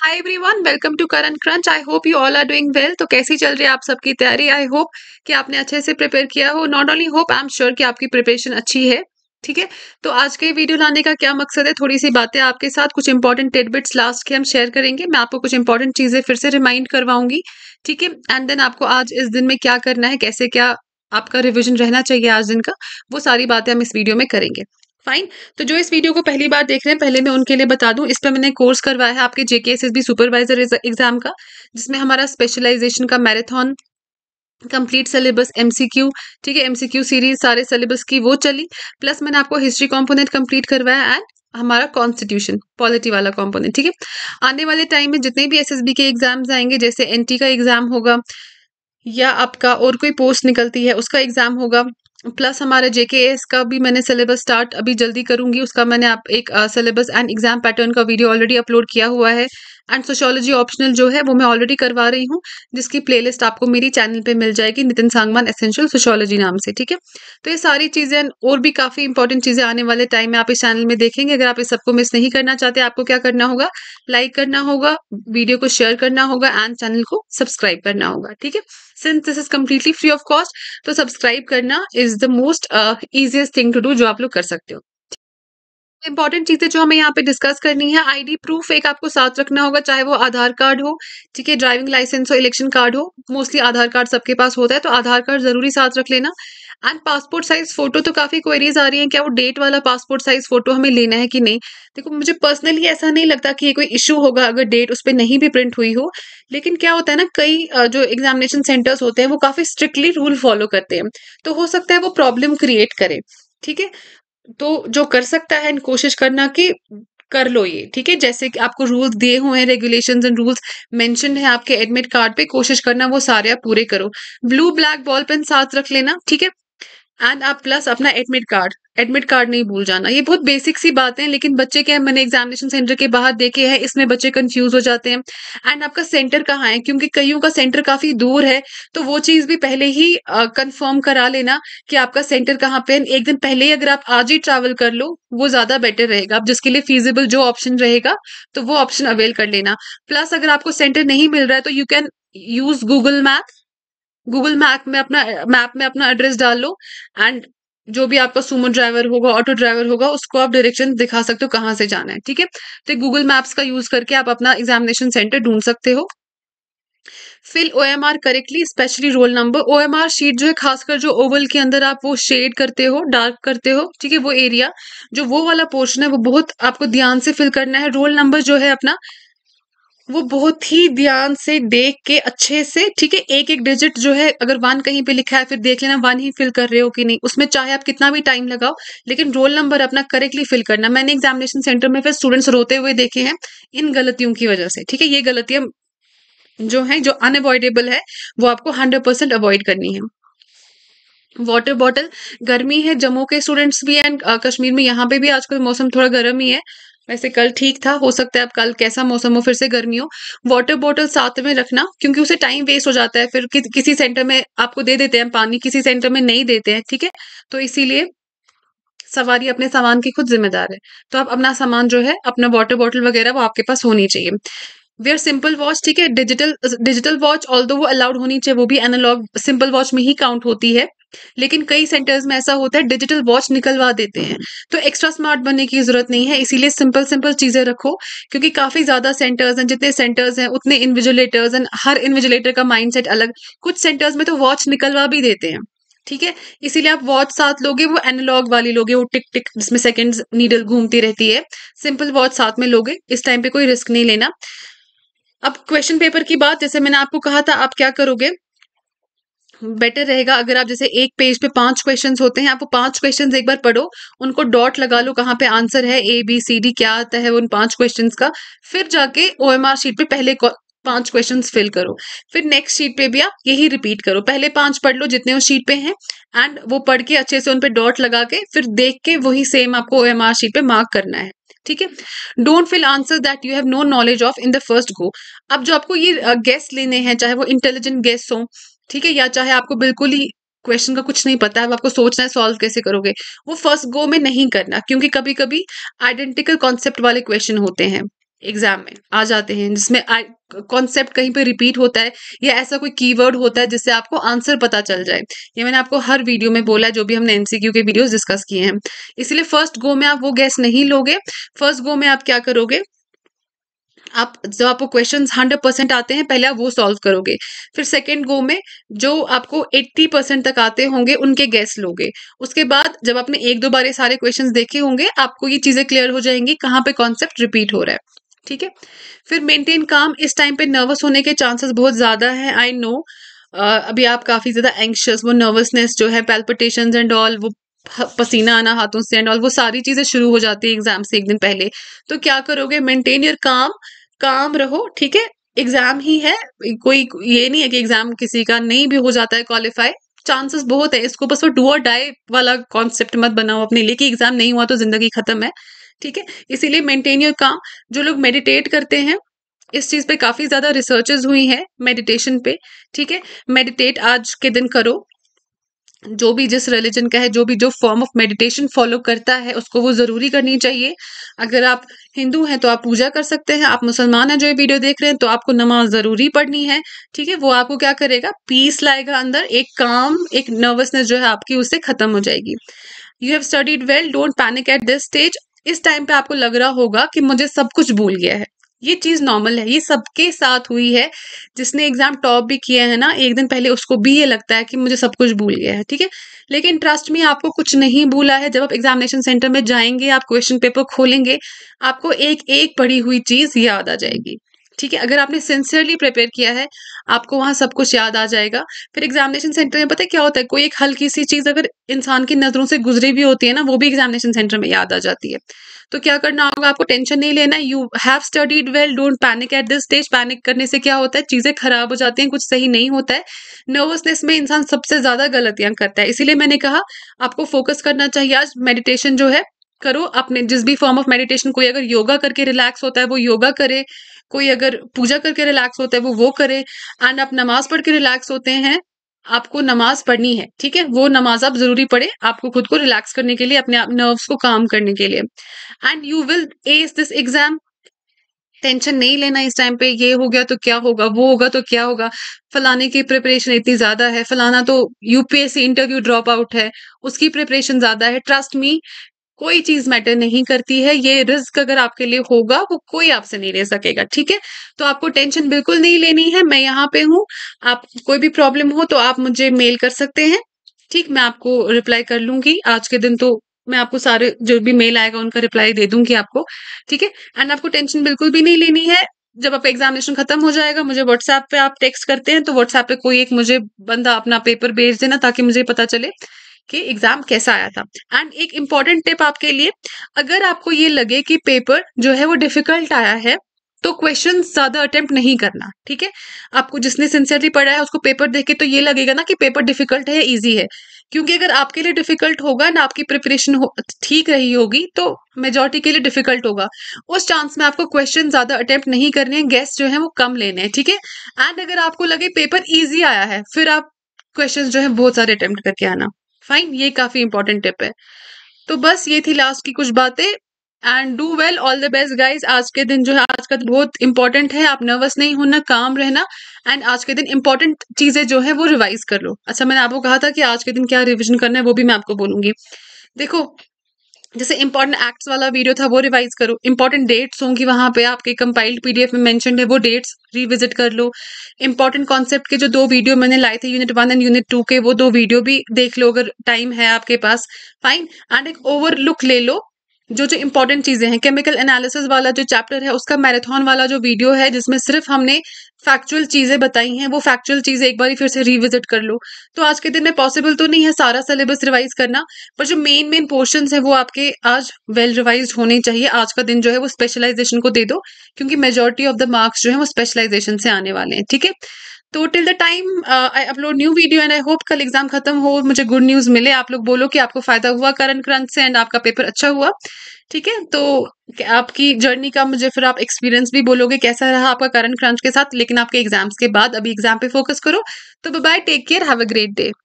high everyone welcome to Current Crunch I hope you all are doing well तो कैसी चल रही है आप सबकी तैयारी आई होप कि आपने अच्छे से प्रिपेयर किया हो not only hope I am sure कि आपकी प्रिपरेशन अच्छी है ठीक है तो आज के वीडियो लाने का क्या मकसद है थोड़ी सी बातें आपके साथ कुछ इंपॉर्टेंट टेडबिट्स लास्ट के हम शेयर करेंगे मैं आपको कुछ इंपॉर्टेंट चीज़ें फिर से रिमाइंड करवाऊंगी ठीक है एंड देन आपको आज इस दिन में क्या करना है कैसे क्या आपका रिविजन रहना चाहिए आज दिन का वो सारी बातें हम इस वीडियो में करेंगे फाइन तो जो इस वीडियो को पहली बार देख रहे हैं पहले मैं उनके लिए बता दूं इस पर मैंने कोर्स करवाया है आपके जेके एस सुपरवाइजर एग्जाम का जिसमें हमारा स्पेशलाइजेशन का मैराथन कंप्लीट सिलेबस एमसीक्यू ठीक है एमसीक्यू सीरीज सारे सिलेबस की वो चली प्लस मैंने आपको हिस्ट्री कॉम्पोनेंट कंप्लीट करवाया एंड हमारा कॉन्स्टिट्यूशन पॉलिटी वाला कॉम्पोनेंट ठीक है आने वाले टाइम में जितने भी बी के एग्जाम्स आएंगे जैसे टी का एग्जाम होगा या आपका और कोई पोस्ट निकलती है उसका एग्जाम होगा प्लस हमारे जेके एस का भी मैंने सिलेबस स्टार्ट अभी जल्दी करूंगी उसका मैंने आप एक सिलेबस एंड एग्जाम पैटर्न का वीडियो ऑलरेडी अपलोड किया हुआ है एंड सोशोलॉजी ऑप्शनल जो है वो मैं ऑलरेडी करवा रही हूँ जिसकी प्लेलिस्ट आपको मेरी चैनल पे मिल जाएगी नितिन सांगमान एसेंशियल सोशोलॉजी नाम से ठीक है तो ये सारी चीज़ें और भी काफ़ी इंपॉर्टेंट चीज़ें आने वाले टाइम में आप इस चैनल में देखेंगे अगर आप इस सबको मिस नहीं करना चाहते आपको क्या करना होगा लाइक करना होगा वीडियो को शेयर करना होगा एंड चैनल को सब्सक्राइब करना होगा ठीक है since this is completely free of cost तो सब्सक्राइब करना is the most easiest thing to do जो आप लोग कर सकते हो इंपॉर्टेंट चीजें जो हमें यहाँ पे डिस्कस करनी है आईडी प्रूफ एक आपको साथ रखना होगा चाहे वो आधार कार्ड हो ठीक है ड्राइविंग लाइसेंस हो इलेक्शन कार्ड हो मोस्टली आधार कार्ड सबके पास होता है तो आधार कार्ड जरूरी साथ रख लेना एंड पासपोर्ट साइज फोटो तो काफी क्वेरीज आ रही हैं क्या वो डेट वाला पासपोर्ट साइज फोटो हमें लेना है कि नहीं देखो मुझे पर्सनली ऐसा नहीं लगता कि ये कोई इशू होगा अगर डेट उस पर नहीं भी प्रिंट हुई हो लेकिन क्या होता है ना कई जो एग्जामिनेशन सेंटर्स होते हैं वो काफी स्ट्रिक्टली रूल फॉलो करते हैं तो हो सकता है वो प्रॉब्लम क्रिएट करे ठीक है तो जो कर सकता है कोशिश करना कि कर लो ये ठीक है जैसे कि आपको रूल्स दिए हुए हैं रेगुलेशन एंड रूल्स मैंशन है आपके एडमिट कार्ड पे कोशिश करना वो सारे आप पूरे करो ब्लू ब्लैक बॉल पेन साथ रख लेना ठीक है एंड आप प्लस अपना एडमिट कार्ड एडमिट कार्ड नहीं भूल जाना ये बहुत बेसिक सी बातें हैं लेकिन बच्चे क्या मैंने एग्जामिनेशन सेंटर के बाहर देखे हैं इसमें बच्चे कंफ्यूज हो जाते हैं एंड आपका सेंटर कहाँ है क्योंकि कईयों का सेंटर काफी दूर है तो वो चीज भी पहले ही कंफर्म करा लेना कि आपका सेंटर कहाँ पे है एक दिन पहले ही अगर आप आज ही ट्रैवल कर लो वो ज्यादा बेटर रहेगा आप जिसके लिए फिजिबल जो ऑप्शन रहेगा तो वो ऑप्शन अवेल कर लेना प्लस अगर आपको सेंटर नहीं मिल रहा है तो you can use Google map Google map में अपना मैप में अपना एड्रेस डाल लो एंड जो भी आपका सुमो ड्राइवर होगा ऑटो ड्राइवर होगा उसको आप डायरेक्शन दिखा सकते हो कहाँ से जाना है ठीक है तो गूगल मैप्स का यूज करके आप अपना एग्जामिनेशन सेंटर ढूंढ सकते हो fill O M R correctly specially roll number O M R sheet जो है खासकर जो ओवल के अंदर आप वो शेड करते हो डार्क करते हो ठीक है वो एरिया जो वो वाला पोर्शन है वो बहुत आपको ध्यान से फिल करना है रोल नंबर जो है अपना वो बहुत ही ध्यान से देख के अच्छे से ठीक है एक एक डिजिट जो है अगर वन कहीं पे लिखा है फिर देख लेना वन ही फिल कर रहे हो कि नहीं उसमें चाहे आप कितना भी टाइम लगाओ लेकिन रोल नंबर अपना करेक्टली फिल करना मैंने एग्जामिनेशन सेंटर में फिर स्टूडेंट्स रोते हुए देखे हैं इन गलतियों की वजह से ठीक है ये गलतियां जो है जो अनअवॉइडेबल है वो आपको हंड्रेड परसेंट अवॉइड करनी है वाटर बॉटल गर्मी है जम्मू के स्टूडेंट्स भी एंड कश्मीर में यहाँ पे भी आजकल मौसम थोड़ा गर्म ही है वैसे कल ठीक था हो सकता है अब कल कैसा मौसम हो फिर से गर्मी हो वाटर बॉटल साथ में रखना क्योंकि उसे टाइम वेस्ट हो जाता है फिर कि, किसी सेंटर में आपको दे देते हैं पानी किसी सेंटर में नहीं देते हैं ठीक है तो इसीलिए सवारी अपने सामान की खुद जिम्मेदार है तो आप अपना सामान जो है अपना वाटर बॉटल वगैरह वो आपके पास होनी चाहिए वेयर सिंपल वॉच ठीक है डिजिटल डिजिटल वॉच ऑल वो अलाउड होनी चाहिए वो भी एनालॉग सिंपल वॉच में ही काउंट होती है लेकिन कई सेंटर्स में ऐसा होता है डिजिटल वॉच निकलवा देते हैं तो एक्स्ट्रा स्मार्ट बनने की जरूरत नहीं है इसीलिए सिंपल सिंपल चीजें रखो क्योंकि काफी ज्यादा सेंटर्स हैं जितने सेंटर्स हैं उतने इन्विजुलेटर्स एंड हर इन्विजुलेटर का माइंडसेट अलग कुछ सेंटर्स में तो वॉच निकलवा भी देते हैं ठीक है इसीलिए आप वॉच साथ लोगे वो एनालॉग वाली लोगे वो टिक टिक जिसमें सेकंड्स नीडल घूमती रहती है सिंपल वॉच साथ में लोगे इस टाइम पे कोई रिस्क नहीं लेना अब क्वेश्चन पेपर की बात जैसे मैंने आपको कहा था आप क्या करोगे बेटर रहेगा अगर आप जैसे एक पेज पे पांच क्वेश्चंस होते हैं वो पांच क्वेश्चंस एक बार पढ़ो उनको डॉट लगा लो कहाँ पे आंसर है ए बी सी डी क्या आता है उन पांच क्वेश्चंस का फिर जाके ओ एम आर शीट पे पहले पांच क्वेश्चंस फिल करो फिर नेक्स्ट शीट पे भी आप यही रिपीट करो पहले पांच पढ़ लो जितने उस शीट पे हैं एंड वो पढ़ के अच्छे से उन डॉट लगा के फिर देख के वही सेम आपको ओ एम आर शीट पे मार्क करना है ठीक है don't fill answer that you have no knowledge of in the first go अब जो आपको ये गेस्ट लेने हैं चाहे वो इंटेलिजेंट गेस्ट हो ठीक है या चाहे आपको बिल्कुल ही क्वेश्चन का कुछ नहीं पता है आपको सोचना है सॉल्व कैसे करोगे वो फर्स्ट गो में नहीं करना क्योंकि कभी कभी आइडेंटिकल कॉन्सेप्ट वाले क्वेश्चन होते हैं एग्जाम में आ जाते हैं जिसमें कॉन्सेप्ट कहीं पे रिपीट होता है या ऐसा कोई कीवर्ड होता है जिससे आपको आंसर पता चल जाए ये मैंने आपको हर वीडियो में बोला है जो भी हमने एनसीक्यू के वीडियोस डिस्कस किए हैं इसलिए फर्स्ट गो में आप वो गैस नहीं लोगे फर्स्ट गो में आप क्या करोगे आप जब आपको क्वेश्चन हंड्रेड परसेंट आते हैं पहले आप वो सॉल्व करोगे फिर सेकेंड गो में जो आपको एट्टी परसेंट तक आते होंगे उनके गैस लोगे उसके बाद जब आपने एक दो बार ये सारे क्वेश्चन देखे होंगे आपको ये चीज़ें क्लियर हो जाएंगी कहाँ पे कॉन्सेप्ट रिपीट हो रहा है ठीक है फिर मेंटेन काम इस टाइम पे नर्वस होने के चांसेस बहुत ज़्यादा है आई नो अभी आप काफ़ी ज़्यादा एंक्शस वो नर्वसनेस जो है पेल्पिटेशन एंड ऑल वो पसीना आना हाथों से एंड ऑल वो सारी चीज़ें शुरू हो जाती है एग्जाम से एक दिन पहले तो क्या करोगे मेंटेन योर काम काम रहो ठीक है एग्जाम ही है कोई ये नहीं है कि एग्जाम किसी का नहीं भी हो जाता है क्वालिफाई चांसेस बहुत है इसको बस वो डू और डाई वाला कॉन्सेप्ट मत बनाओ अपने लिए कि एग्जाम नहीं हुआ तो जिंदगी खत्म है ठीक है इसीलिए मेंटेन योर काम जो लोग मेडिटेट करते हैं इस चीज़ पे काफ़ी ज़्यादा रिसर्चेज हुई है मेडिटेशन पे ठीक है मेडिटेट आज के दिन करो जो भी जिस रिलीजन का है जो भी जो फॉर्म ऑफ मेडिटेशन फॉलो करता है उसको वो ज़रूरी करनी चाहिए अगर आप हिंदू हैं तो आप पूजा कर सकते हैं आप मुसलमान हैं जो ये वीडियो देख रहे हैं तो आपको नमाज ज़रूरी पढ़नी है ठीक है वो आपको क्या करेगा पीस लाएगा अंदर एक काम एक नर्वसनेस जो है आपकी उससे ख़त्म हो जाएगी you have studied well don't panic at this stage इस टाइम पे आपको लग रहा होगा कि मुझे सब कुछ भूल गया है ये चीज नॉर्मल है ये सबके साथ हुई है जिसने एग्जाम टॉप भी किया है ना एक दिन पहले उसको भी ये लगता है कि मुझे सब कुछ भूल गया है ठीक है लेकिन ट्रस्ट में आपको कुछ नहीं भूला है जब आप एग्जामिनेशन सेंटर में जाएंगे आप क्वेश्चन पेपर खोलेंगे आपको एक एक पढ़ी हुई चीज याद आ जाएगी ठीक है अगर आपने सिंसियरली प्रिपेयर किया है आपको वहां सब कुछ याद आ जाएगा फिर एग्जामिनेशन सेंटर में पता है क्या होता है कोई एक हल्की सी चीज़ अगर इंसान की नज़रों से गुजरी भी होती है ना वो भी एग्जामिनेशन सेंटर में याद आ जाती है तो क्या करना होगा आपको टेंशन नहीं लेना you have studied well don't panic at this stage panic करने से क्या होता है चीज़ें खराब हो जाती हैं कुछ सही नहीं होता है नर्वसनेस में इंसान सबसे ज़्यादा गलतियां करता है इसीलिए मैंने कहा आपको फोकस करना चाहिए आज मेडिटेशन जो है करो अपने जिस भी फॉर्म ऑफ मेडिटेशन कोई अगर योगा करके रिलैक्स होता है वो योगा करे कोई अगर पूजा करके रिलैक्स होता है वो वो करे एंड आप नमाज पढ़ के रिलैक्स होते हैं आपको नमाज पढ़नी है ठीक है वो नमाज आप जरूरी पढ़े आपको खुद को रिलैक्स करने के लिए अपने आप नर्व्स को काम करने के लिए and you will ace this exam tension नहीं लेना इस टाइम पे ये हो गया तो क्या होगा वो होगा तो क्या होगा फलाने की प्रिपरेशन इतनी ज्यादा है फलाना तो यूपीएससी इंटरव्यू ड्रॉप आउट है उसकी प्रिपरेशन ज्यादा है ट्रस्ट मी कोई चीज मैटर नहीं करती है ये रिस्क अगर आपके लिए होगा वो कोई आपसे नहीं ले सकेगा ठीक है तो आपको टेंशन बिल्कुल नहीं लेनी है मैं यहाँ पे हूँ आप कोई भी प्रॉब्लम हो तो आप मुझे मेल कर सकते हैं ठीक मैं आपको रिप्लाई कर लूंगी आज के दिन तो मैं आपको सारे जो भी मेल आएगा उनका रिप्लाई दे दूंगी आपको ठीक है एंड आपको टेंशन बिल्कुल भी नहीं लेनी है जब आपका एग्जामिनेशन खत्म हो जाएगा मुझे व्हाट्सएप पे आप टेक्स्ट करते हैं तो व्हाट्सएप पे कोई एक मुझे बंदा अपना पेपर भेज देना ताकि मुझे पता चले कि एग्जाम कैसा आया था एंड एक इम्पॉर्टेंट टिप आपके लिए अगर आपको ये लगे कि पेपर जो है वो डिफिकल्ट आया है तो क्वेश्चन ज्यादा अटेम्प्ट नहीं करना ठीक है आपको जिसने सिंसियरली पढ़ा है उसको पेपर देख के तो ये लगेगा ना कि पेपर डिफिकल्ट है या ईजी है क्योंकि अगर आपके लिए डिफिकल्ट होगा ना आपकी प्रिपरेशन ठीक रही होगी तो मेजोरिटी के लिए डिफिकल्ट होगा उस चांस में आपको क्वेश्चन ज्यादा अटेम्प्ट नहीं करने हैं गेस्ट जो है वो कम लेने हैं ठीक है एंड अगर आपको लगे पेपर ईजी आया है फिर आप क्वेश्चन जो है बहुत सारे अटेम्प्ट करके आना फाइन ये काफी इंपॉर्टेंट टिप है तो बस ये थी लास्ट की कुछ बातें and do well all the best guys आज के दिन जो है आज का तो बहुत इंपॉर्टेंट है आप नर्वस नहीं होना काम रहना एंड आज के दिन इंपॉर्टेंट चीजें जो है वो रिवाइज कर लो अच्छा मैंने आपको कहा था कि आज के दिन क्या रिविजन करना है वो भी मैं आपको बोलूंगी देखो जैसे इंपॉर्टेंट एक्ट्स वाला वीडियो था वो रिवाइज करो इंपॉर्टेंट डेट्स होंगी वहां पे आपके कंपाइल्ड पीडीएफ में मेंशन है वो डेट्स रिविजिट कर लो इंपॉर्टेंट कॉन्सेप्ट के जो दो वीडियो मैंने लाए थे unit one and unit two के वो दो वीडियो भी देख लो अगर टाइम है आपके पास फाइन एंड एक ओवर लुक ले लो जो जो इंपॉर्टेंट चीजें हैं केमिकल एनालिसिस वाला जो चैप्टर है उसका मैराथन वाला जो वीडियो है जिसमें सिर्फ हमने फैक्चुअल चीज़ें बताई हैं वो फैक्चुअल चीज़ें एक बार फिर से रिविजिट कर लो तो आज के दिन में पॉसिबल तो नहीं है सारा सिलेबस रिवाइज करना पर जो मेन मेन पोर्शन है वो आपके आज वेल well रिवाइज होने चाहिए आज का दिन जो है वो स्पेशलाइजेशन को दे दो क्योंकि मेजोरिटी ऑफ द मार्क्स जो है वो स्पेशलाइजेशन से आने वाले हैं ठीक है तो till the time I upload new video and I hope कल एग्जाम खत्म हो मुझे गुड न्यूज मिले आप लोग बोलो कि आपको फायदा हुआ करंट क्रंच से एंड आपका पेपर अच्छा हुआ ठीक है तो आपकी जर्नी का मुझे फिर आप एक्सपीरियंस भी बोलोगे कैसा रहा आपका करंट क्रंच के साथ लेकिन आपके एग्जाम्स के बाद अभी एग्जाम पे फोकस करो तो bye take care have a great day